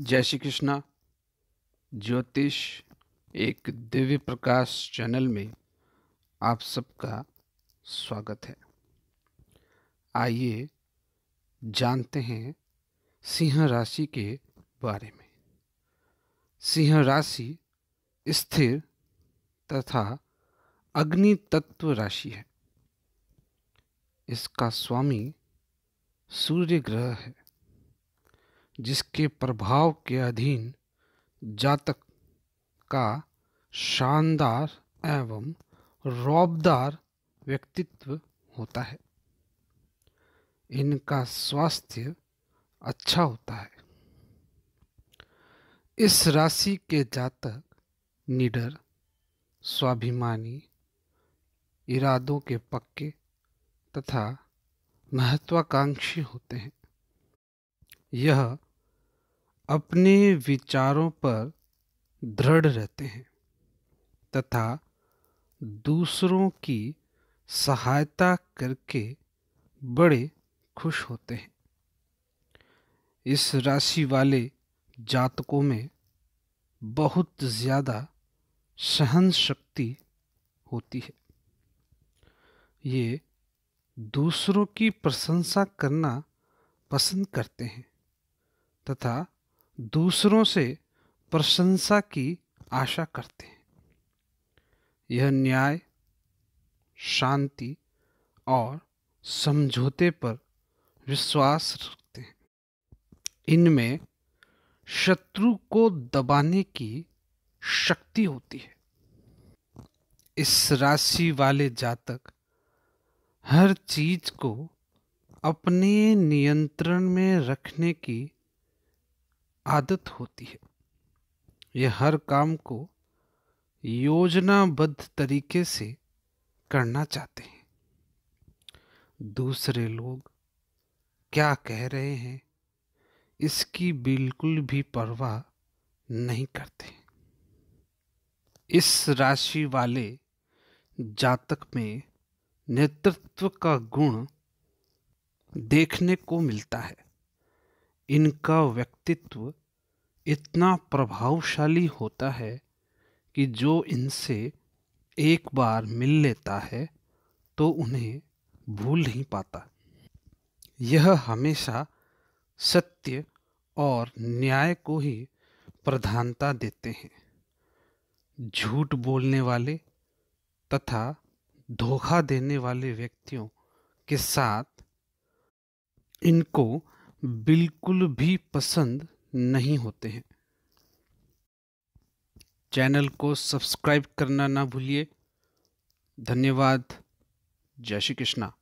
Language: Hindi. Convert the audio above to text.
जय श्री कृष्णा ज्योतिष एक दिव्य प्रकाश चैनल में आप सबका स्वागत है आइए जानते हैं सिंह राशि के बारे में सिंह राशि स्थिर तथा अग्नि तत्व राशि है इसका स्वामी सूर्य ग्रह है जिसके प्रभाव के अधीन जातक का शानदार एवं रौबदार व्यक्तित्व होता है इनका स्वास्थ्य अच्छा होता है इस राशि के जातक निडर स्वाभिमानी इरादों के पक्के तथा महत्वाकांक्षी होते हैं यह अपने विचारों पर दृढ़ रहते हैं तथा दूसरों की सहायता करके बड़े खुश होते हैं इस राशि वाले जातकों में बहुत ज़्यादा सहन शक्ति होती है ये दूसरों की प्रशंसा करना पसंद करते हैं तथा दूसरों से प्रशंसा की आशा करते हैं यह न्याय शांति और समझौते पर विश्वास रखते हैं इनमें शत्रु को दबाने की शक्ति होती है इस राशि वाले जातक हर चीज को अपने नियंत्रण में रखने की आदत होती है यह हर काम को योजनाबद्ध तरीके से करना चाहते हैं दूसरे लोग क्या कह रहे हैं इसकी बिल्कुल भी परवाह नहीं करते इस राशि वाले जातक में नेतृत्व का गुण देखने को मिलता है इनका व्यक्तित्व इतना प्रभावशाली होता है कि जो इनसे एक बार मिल लेता है तो उन्हें भूल नहीं पाता यह हमेशा सत्य और न्याय को ही प्रधानता देते हैं झूठ बोलने वाले तथा धोखा देने वाले व्यक्तियों के साथ इनको बिल्कुल भी पसंद नहीं होते हैं चैनल को सब्सक्राइब करना ना भूलिए धन्यवाद जय श्री कृष्णा